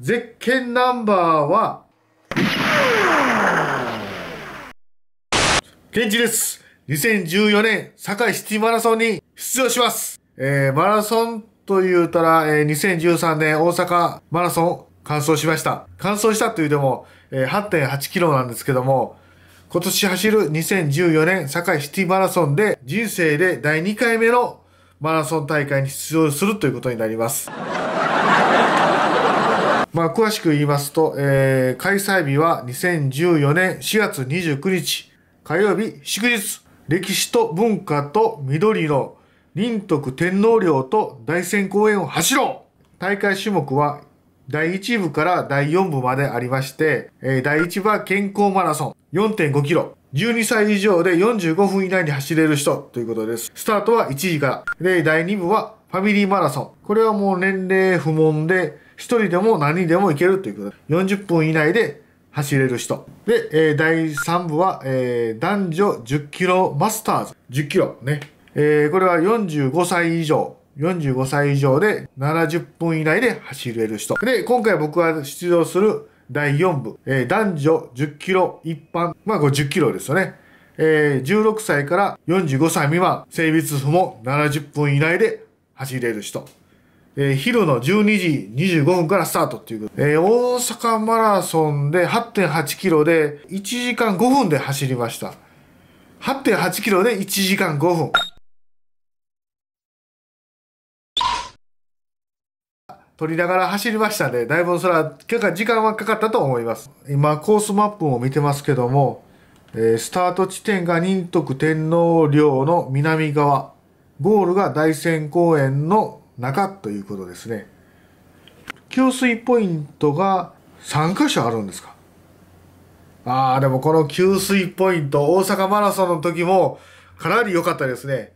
絶景ナンバーは、ケンチです。2014年、堺シティマラソンに出場します。えー、マラソンと言うたら、えー、2013年大阪マラソン完走しました。完走したというでも、えー、8.8キロなんですけども、今年走る2014年堺シティマラソンで人生で第2回目のマラソン大会に出場するということになります。まあ、詳しく言いますと、えー、開催日は2014年4月29日、火曜日祝日、歴史と文化と緑の仁徳天皇陵と大仙公園を走ろう大会種目は第1部から第4部までありまして、えー、第1部は健康マラソン4.5キロ。12歳以上で45分以内に走れる人ということです。スタートは1時から。で、第2部はファミリーマラソン。これはもう年齢不問で、1人でも何人でも行けるということで、40分以内で走れる人。で、えー、第3部は、えー、男女10キロマスターズ。10キロね。えー、これは45歳以上。45歳以上で70分以内で走れる人。で、今回僕が出場する第4部、えー、男女10キロ一般。まあ、これ10キロですよね。えー、16歳から45歳未満、性別不も70分以内で走れる人。えー、昼の12時25分からスタートっていうえー、大阪マラソンで8.8キロで1時間5分で走りました。8.8キロで1時間5分。撮りながら走りましたね。だいぶそれは、結果時間はかかったと思います。今、コースマップを見てますけども、えー、スタート地点が仁徳天皇陵の南側、ゴールが大仙公園の中ということですね給水ポイントが3箇所あるんですかああ、でもこの給水ポイント、大阪マラソンの時もかなり良かったですね。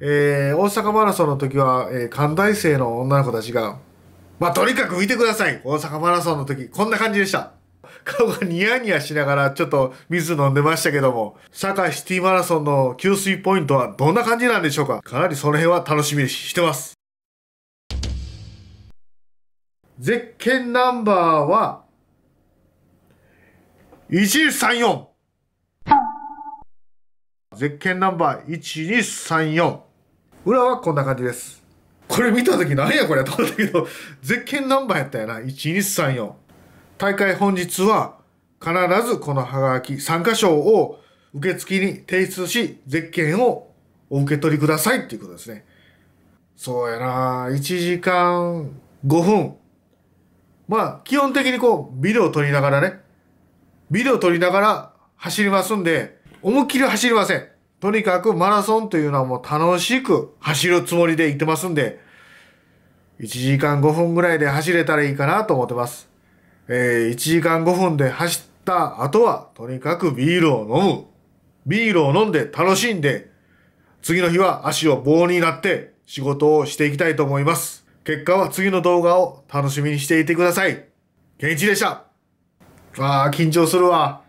えー、大阪マラソンの時は、えー、関大生の女の子たちが、まあ、とにかく見てください大阪マラソンの時、こんな感じでした。顔がニヤニヤしながらちょっと水飲んでましたけども、堺シティマラソンの給水ポイントはどんな感じなんでしょうかかなりその辺は楽しみにしてます。絶景ナンバーは、1234! 絶景ナンバー1234。裏はこんな感じです。これ見た時なんやこれと思ったけど、絶景ナンバーやったやな。1234。大会本日は、必ずこのハガキ参加賞を受付に提出し、絶景をお受け取りくださいっていうことですね。そうやな1時間5分まあ、基本的にこう、ビデオを撮りながらね、ビデオを撮りながら走りますんで、思いっきり走りません。とにかくマラソンというのはもう楽しく走るつもりで行ってますんで、1時間5分ぐらいで走れたらいいかなと思ってます。えー、1時間5分で走った後は、とにかくビールを飲む。ビールを飲んで楽しんで、次の日は足を棒になって仕事をしていきたいと思います。結果は次の動画を楽しみにしていてください。ケンイチでした。ああ、緊張するわ。